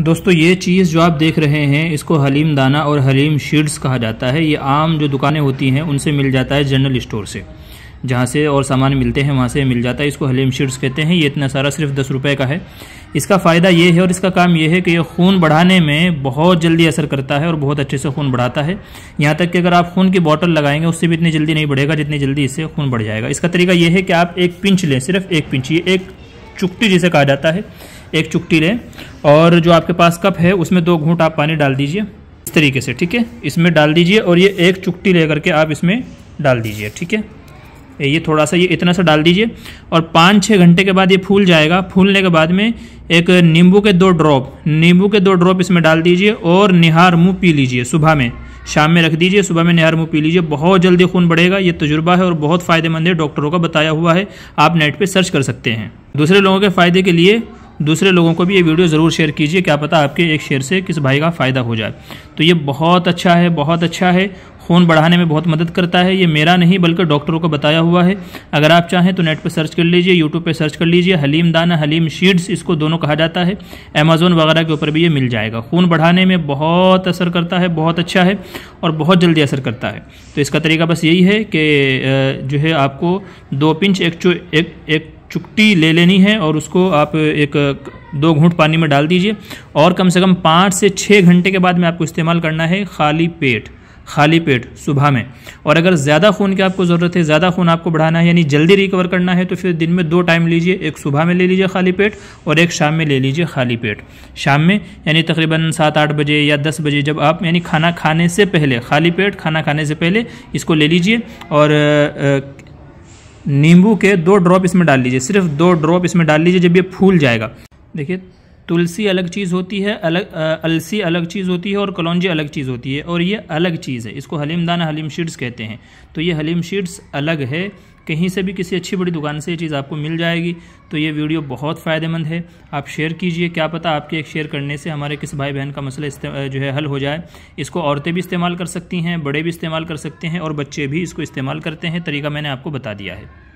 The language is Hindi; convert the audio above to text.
दोस्तों ये चीज़ जो आप देख रहे हैं इसको हलीम दाना और हलीम शीड्स कहा जाता है ये आम जो दुकानें होती हैं उनसे मिल जाता है जनरल स्टोर से जहाँ से और सामान मिलते हैं वहाँ से मिल जाता है इसको हलीम शीड्स कहते हैं ये इतना सारा सिर्फ दस रुपये का है इसका फ़ायदा ये है और इसका काम यह है कि यह खून बढ़ाने में बहुत जल्दी असर करता है और बहुत अच्छे से खून बढ़ाता है यहाँ तक कि अगर आप खून की बॉटल लगाएंगे उससे भी इतनी जल्दी नहीं बढ़ेगा जितनी जल्दी इससे खून बढ़ जाएगा इसका तरीका यह है कि आप एक पिंच लें सिर्फ एक पिंच ये एक चुकटी जिसे कहा जाता है एक चुकटी लें और जो आपके पास कप है उसमें दो घूट आप पानी डाल दीजिए इस तरीके से ठीक है इसमें डाल दीजिए और ये एक चुकटी ले करके आप इसमें डाल दीजिए ठीक है ये थोड़ा सा ये इतना सा डाल दीजिए और पाँच छः घंटे के बाद ये फूल जाएगा फूलने के बाद में एक नींबू के दो ड्रॉप नींबू के दो ड्रॉप इसमें डाल दीजिए और निहार मुँह पी लीजिए सुबह में शाम में रख दीजिए सुबह में नहर मुँह पी लीजिए बहुत जल्दी खून बढ़ेगा ये तजुर्बा है और बहुत फ़ायदेमंद है डॉक्टरों का बताया हुआ है आप नेट पर सर्च कर सकते हैं दूसरे लोगों के फ़ायदे के लिए दूसरे लोगों को भी ये वीडियो ज़रूर शेयर कीजिए क्या पता आपके एक शेयर से किस भाई का फ़ायदा हो जाए तो ये बहुत अच्छा है बहुत अच्छा है खून बढ़ाने में बहुत मदद करता है ये मेरा नहीं बल्कि डॉक्टरों का बताया हुआ है अगर आप चाहें तो नेट पर सर्च कर लीजिए यूट्यूब पर सर्च कर लीजिए हलीम दाना हलीम शीड्स इसको दोनों कहा जाता है अमेजोन वगैरह के ऊपर भी ये मिल जाएगा खून बढ़ाने में बहुत असर करता है बहुत अच्छा है और बहुत जल्दी असर करता है तो इसका तरीका बस यही है कि जो है आपको दो पिंच एक चो एक एक चुकटी ले लेनी है और उसको आप एक दो घूंट पानी में डाल दीजिए और कम से कम पाँच से छः घंटे के बाद में आपको इस्तेमाल करना है खाली पेट खाली पेट सुबह में और अगर ज़्यादा खून की आपको ज़रूरत है ज़्यादा खून आपको बढ़ाना है यानी जल्दी रिकवर करना है तो फिर दिन में दो टाइम लीजिए एक सुबह में ले लीजिए खाली पेट और एक शाम में ले लीजिए खाली पेट शाम में यानी तकरीबन सात आठ बजे या दस बजे जब आप यानी खाना खाने से पहले खाली पेट खाना खाने से पहले इसको ले लीजिए और नींबू के दो ड्रॉप इसमें डाल लीजिए सिर्फ दो ड्रॉप इसमें डाल लीजिए जब ये फूल जाएगा देखिए तुलसी अलग चीज़ होती है अलग आ, अलसी अलग चीज़ होती है और कलौजी अलग चीज़ होती है और ये अलग चीज़ है इसको हलीम दाना हलीम शीड्स कहते हैं तो ये हलीम शीड्स अलग है कहीं से भी किसी अच्छी बड़ी दुकान से ये चीज़ आपको मिल जाएगी तो ये वीडियो बहुत फ़ायदेमंद है आप शेयर कीजिए क्या पता आपके एक शेयर करने से हमारे किसी भाई बहन का मसला जो है हल हो जाए इसको औरतें भी इस्तेमाल कर सकती हैं बड़े भी इस्तेमाल कर सकते हैं और बच्चे भी इसको इस्तेमाल करते हैं तरीका मैंने आपको बता दिया है